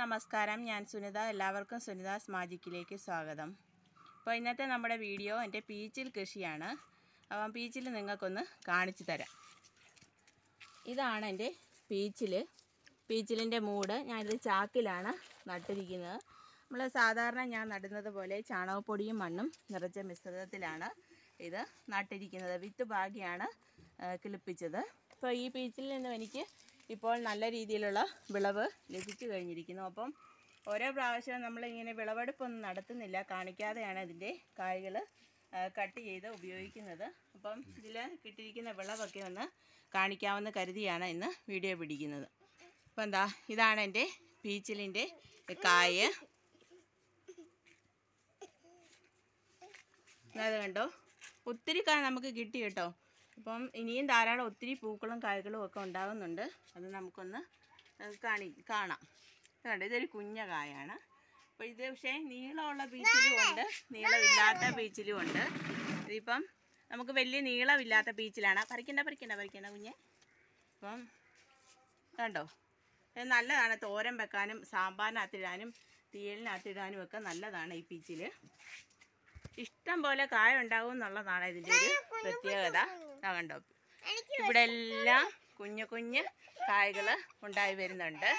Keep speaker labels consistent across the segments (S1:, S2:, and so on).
S1: നമസ്കാരം ഞാൻ സുനിത എല്ലാവർക്കും സുനിതാസ് മാജിക്കിലേക്ക് സ്വാഗതം അപ്പോൾ ഇന്നത്തെ നമ്മുടെ വീഡിയോ എൻ്റെ പീച്ചിൽ കൃഷിയാണ് അപ്പം പീച്ചിൽ നിങ്ങൾക്കൊന്ന് കാണിച്ചു തരാം ഇതാണ് എൻ്റെ പീച്ചിൽ പീച്ചിലിൻ്റെ മൂട് ഞാനിത് ചാക്കിലാണ് നട്ടിരിക്കുന്നത് നമ്മൾ സാധാരണ ഞാൻ നടുന്നത് പോലെ ചാണകപ്പൊടിയും മണ്ണും നിറച്ച മിശ്രിതത്തിലാണ് ഇത് നട്ടിരിക്കുന്നത് വിത്ത് ഭാഗ്യാണ് കിളിപ്പിച്ചത് അപ്പോൾ ഈ പീച്ചിൽ നിന്നും എനിക്ക് ഇപ്പോൾ നല്ല രീതിയിലുള്ള വിളവ് ലഭിച്ചു കഴിഞ്ഞിരിക്കുന്നു അപ്പം ഓരോ പ്രാവശ്യവും നമ്മളിങ്ങനെ വിളവെടുപ്പൊന്നും നടത്തുന്നില്ല കാണിക്കാതെയാണ് ഇതിൻ്റെ കായ്കൾ കട്ട് ചെയ്ത് ഉപയോഗിക്കുന്നത് അപ്പം ഇതിൽ കിട്ടിയിരിക്കുന്ന വിളവൊക്കെ ഒന്ന് കാണിക്കാമെന്ന് കരുതിയാണ് ഇന്ന് വീഡിയോ പിടിക്കുന്നത് അപ്പം എന്താ ഇതാണ് എൻ്റെ പീച്ചിലിൻ്റെ കായ് അത് കണ്ടോ ഒത്തിരി കായ നമുക്ക് കിട്ടി കേട്ടോ ഇപ്പം ഇനിയും ധാരാളം ഒത്തിരി പൂക്കളും കായ്കളും ഒക്കെ ഉണ്ടാകുന്നുണ്ട് അത് നമുക്കൊന്ന് കാണി കാണാം കണ്ടോ ഇതൊരു കുഞ്ഞ കായാണ് അപ്പോൾ ഇത് പക്ഷേ നീളമുള്ള ബീച്ചിലും ഉണ്ട് നീളമില്ലാത്ത ബീച്ചിലും ഉണ്ട് ഇതിപ്പം നമുക്ക് വലിയ നീളമില്ലാത്ത ബീച്ചിലാണ് പറിക്കണ്ട പറിക്കണ്ട പറിക്കണ്ട കുഞ്ഞെ ഇപ്പം കണ്ടോ നല്ലതാണ് തോരൻ വെക്കാനും സാമ്പാറിനകത്തിടാനും തീയലിനകത്തിടാനും ഒക്കെ നല്ലതാണ് ഈ പീച്ചിൽ ഇഷ്ടം പോലെ കായ ഉണ്ടാകും എന്നുള്ളതാണ് ഇതിൻ്റെ ഒരു പ്രത്യേകത കണ്ടോ ഇവിടെ എല്ലാം കുഞ്ഞു കുഞ്ഞ് കായകൾ ഉണ്ടായി വരുന്നുണ്ട്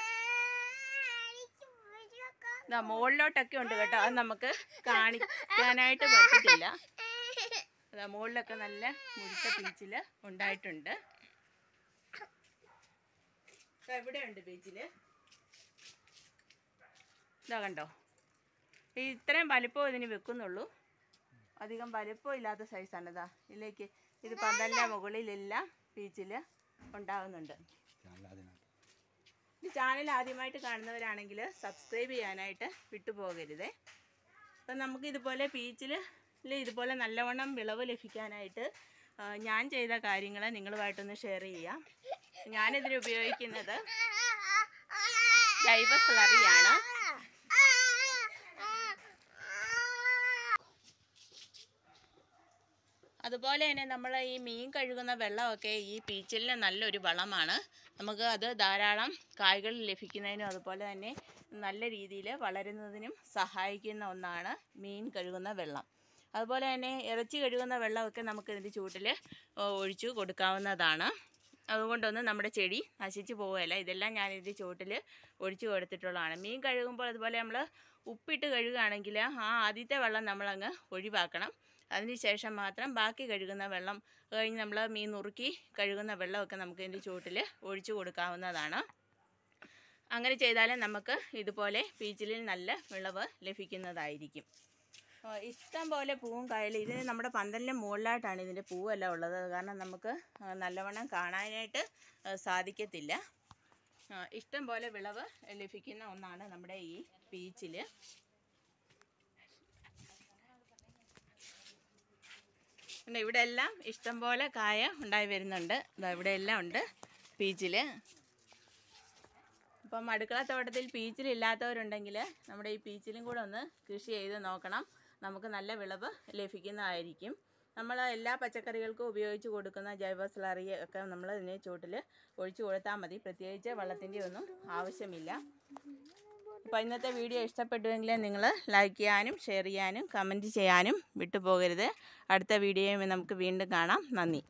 S1: മുകളിലോട്ടൊക്കെ ഉണ്ട് കേട്ടോ അത് നമുക്ക് കാണിക്കാനായിട്ട് പറ്റത്തില്ല അതാ മുകളിലൊക്കെ നല്ല മുരിച്ച പീച്ചിൽ ഉണ്ടായിട്ടുണ്ട് എവിടെ ഉണ്ട് ബീച്ചിൽ ഇതാ കണ്ടോ ഇത്രയും വലിപ്പം ഇതിന് വെക്കുന്നുള്ളൂ അധികം വലുപ്പം ഇല്ലാത്ത സൈസാണ് ഇതാ ഇതിലേക്ക് ഇത് മുകളിൽ മുകളിലെല്ലാം പീച്ചിൽ ഉണ്ടാകുന്നുണ്ട് ഈ ചാനൽ ആദ്യമായിട്ട് കാണുന്നവരാണെങ്കിൽ സബ്സ്ക്രൈബ് ചെയ്യാനായിട്ട് വിട്ടുപോകരുതേ അപ്പം നമുക്ക് ഇതുപോലെ പീച്ചിൽ ഇതുപോലെ നല്ലവണ്ണം വിളവ് ലഭിക്കാനായിട്ട് ഞാൻ ചെയ്ത കാര്യങ്ങൾ നിങ്ങളുമായിട്ടൊന്ന് ഷെയർ ചെയ്യാം ഞാനിതിന് ഉപയോഗിക്കുന്നത് ജൈവ സ്ലറിയാണ് അതുപോലെ തന്നെ നമ്മൾ ഈ മീൻ കഴുകുന്ന വെള്ളമൊക്കെ ഈ പീച്ചലിന് നല്ലൊരു വളമാണ് നമുക്ക് അത് ധാരാളം കായ്കൾ ലഭിക്കുന്നതിനും അതുപോലെ തന്നെ നല്ല രീതിയിൽ വളരുന്നതിനും സഹായിക്കുന്ന ഒന്നാണ് മീൻ കഴുകുന്ന വെള്ളം അതുപോലെ തന്നെ ഇറച്ചി കഴുകുന്ന വെള്ളമൊക്കെ നമുക്ക് ഇതിൻ്റെ ചൂട്ടിൽ ഒഴിച്ചു കൊടുക്കാവുന്നതാണ് അതുകൊണ്ടൊന്നും നമ്മുടെ ചെടി നശിച്ചു പോവുകയല്ല ഇതെല്ലാം ഞാൻ ചുവട്ടിൽ ഒഴിച്ചു കൊടുത്തിട്ടുള്ളതാണ് മീൻ കഴുകുമ്പോൾ അതുപോലെ നമ്മൾ ഉപ്പിട്ട് കഴുകുകയാണെങ്കിൽ ആ ആദ്യത്തെ വെള്ളം നമ്മളങ്ങ് ഒഴിവാക്കണം അതിനുശേഷം മാത്രം ബാക്കി കഴുകുന്ന വെള്ളം കഴിഞ്ഞ് നമ്മൾ മീൻ നുറുക്കി കഴുകുന്ന വെള്ളമൊക്കെ നമുക്ക് ഇതിൻ്റെ ചുവട്ടിൽ ഒഴിച്ചു കൊടുക്കാവുന്നതാണ് അങ്ങനെ ചെയ്താൽ നമുക്ക് ഇതുപോലെ പീച്ചിലിൽ നല്ല വിളവ് ലഭിക്കുന്നതായിരിക്കും ഇഷ്ടം പോലെ പൂവും കായലും ഇത് നമ്മുടെ പന്തലിൻ്റെ മുകളിലായിട്ടാണ് ഇതിൻ്റെ പൂവെല്ലാം ഉള്ളത് കാരണം നമുക്ക് നല്ലവണ്ണം കാണാനായിട്ട് സാധിക്കത്തില്ല ഇഷ്ടം പോലെ വിളവ് ലഭിക്കുന്ന ഒന്നാണ് നമ്മുടെ ഈ ബീച്ചിൽ പിന്നെ ഇവിടെ എല്ലാം ഇഷ്ടംപോലെ കായ ഉണ്ടായി വരുന്നുണ്ട് ഇവിടെ എല്ലാം ഉണ്ട് പീച്ചിൽ അപ്പം അടുക്കള തോട്ടത്തിൽ പീച്ചിലില്ലാത്തവരുണ്ടെങ്കിൽ നമ്മുടെ ഈ പീച്ചിലും കൂടെ ഒന്ന് കൃഷി ചെയ്ത് നോക്കണം നമുക്ക് നല്ല വിളവ് ലഭിക്കുന്നതായിരിക്കും നമ്മൾ എല്ലാ പച്ചക്കറികൾക്കും ഉപയോഗിച്ച് കൊടുക്കുന്ന ജൈവ സ്ലറി ഒക്കെ നമ്മൾ ഇതിനെ ചൂട്ടിൽ ഒഴിച്ചു കൊടുത്താൽ മതി പ്രത്യേകിച്ച് വെള്ളത്തിൻ്റെ ഒന്നും ആവശ്യമില്ല അപ്പോൾ ഇന്നത്തെ വീഡിയോ ഇഷ്ടപ്പെട്ടുവെങ്കിൽ നിങ്ങൾ ലൈക്ക് ചെയ്യാനും ഷെയർ ചെയ്യാനും കമൻറ്റ് ചെയ്യാനും വിട്ടുപോകരുത് അടുത്ത വീഡിയോയും നമുക്ക് വീണ്ടും കാണാം നന്ദി